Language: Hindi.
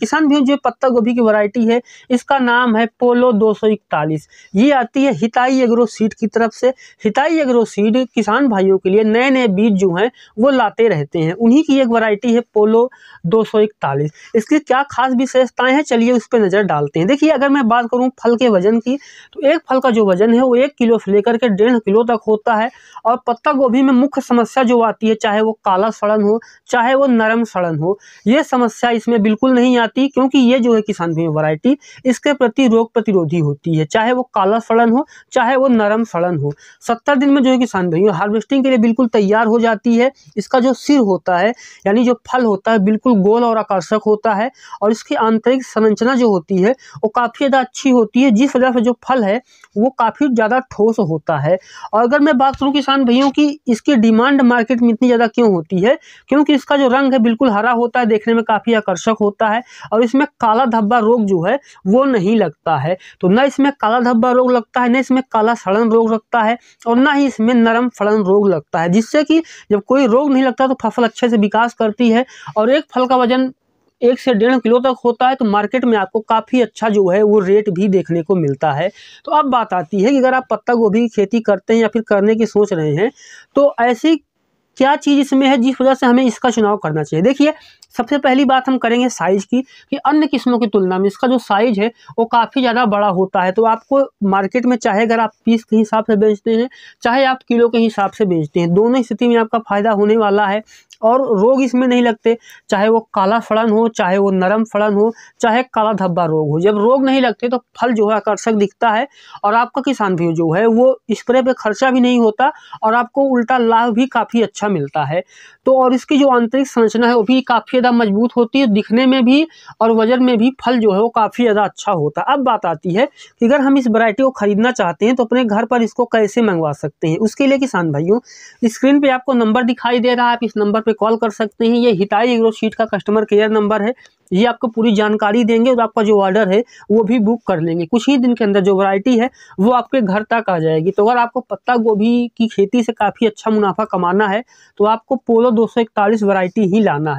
किसान भी जो पत्ता गोभी की वैरायटी है इसका नाम है पोलो दो ये आती है हिताई एग्रो सीड की तरफ से हिताई एग्रो सीड किसान भाइयों के लिए नए नए बीज जो हैं वो लाते रहते हैं उन्हीं की एक वैरायटी है पोलो दो इसकी क्या खास विशेषताएं हैं चलिए उस पर नज़र डालते हैं देखिए अगर मैं बात करूँ फल के वजन की तो एक फल का जो वजन है वो एक किलो से लेकर के डेढ़ किलो तक होता है और पत्ता गोभी में मुख्य समस्या जो आती है चाहे वो काला सड़न हो चाहे वो नरम सड़न हो ये समस्या इसमें बिल्कुल नहीं नहीं आती क्योंकि ये जो है किसान भीम वैरायटी इसके प्रति रोग प्रतिरोधी होती है चाहे वो काला सड़न हो चाहे वो नरम सड़न हो सत्तर दिन में जो है किसान भीम हार्वेस्टिंग के लिए बिल्कुल तैयार हो जाती है इसका जो सिर होता है यानी जो फल होता है बिल्कुल गोल और आकर्षक होता है और इसकी आंतरिक संरचना जो होती है वो काफ़ी ज़्यादा अच्छी होती है जिस वजह से जो फल है वो काफ़ी ज़्यादा ठोस होता है और अगर मैं बात करूँ किसान भाइयों की इसकी डिमांड मार्केट में इतनी ज़्यादा क्यों होती है क्योंकि इसका जो रंग है बिल्कुल हरा होता है देखने में काफ़ी आकर्षक होता है है और इसमें काला धब्बा रोग जो है वो नहीं लगता है तो न इसमें काला धब्बा रोग लगता है न इसमें काला सड़न रोग लगता है और न ही इसमें नरम फड़न रोग लगता है जिससे कि जब कोई रोग नहीं लगता तो फसल अच्छे से विकास करती है और एक फल का वजन एक से डेढ़ किलो तक होता है तो मार्केट में आपको काफ़ी अच्छा जो है वो रेट भी देखने को मिलता है तो अब बात आती है कि अगर आप पत्ता गोभी की खेती करते हैं या फिर करने की सोच रहे हैं तो ऐसी क्या चीज़ इसमें है जिस वजह से हमें इसका चुनाव करना चाहिए देखिए सबसे पहली बात हम करेंगे साइज़ की कि अन्य किस्मों की तुलना में इसका जो साइज़ है वो काफ़ी ज़्यादा बड़ा होता है तो आपको मार्केट में चाहे अगर आप पीस के हिसाब से बेचते हैं चाहे आप किलो के हिसाब से बेचते हैं दोनों स्थिति में आपका फ़ायदा होने वाला है और रोग इसमें नहीं लगते चाहे वो काला फड़न हो चाहे वो नरम फड़न हो चाहे काला धब्बा रोग हो जब रोग नहीं लगते तो फल जो है आकर्षक दिखता है और आपका किसान भी जो है वो स्प्रे पे खर्चा भी नहीं होता और आपको उल्टा लाभ भी काफ़ी अच्छा मिलता है तो और इसकी जो आंतरिक संरचना है वो भी काफ़ी ज़्यादा मजबूत होती है दिखने में भी और वज़न में भी फल जो है वो काफ़ी ज़्यादा अच्छा होता है अब बात आती है कि अगर हम इस वरायटी को ख़रीदना चाहते हैं तो अपने घर पर इसको कैसे मंगवा सकते हैं उसके लिए किसान भाइयों स्क्रीन पर आपको नंबर दिखाई दे रहा है आप इस नंबर पर कॉल कर सकते हैं ये हिताई एग्रो शीट का कस्टमर केयर नंबर है ये आपको पूरी जानकारी देंगे और आपका जो ऑर्डर है वो भी बुक कर लेंगे कुछ ही दिन के अंदर जो वैरायटी है वो आपके घर तक आ जाएगी तो अगर आपको पत्ता गोभी की खेती से काफ़ी अच्छा मुनाफा कमाना है तो आपको पोलो दो सौ वैरायटी ही लाना है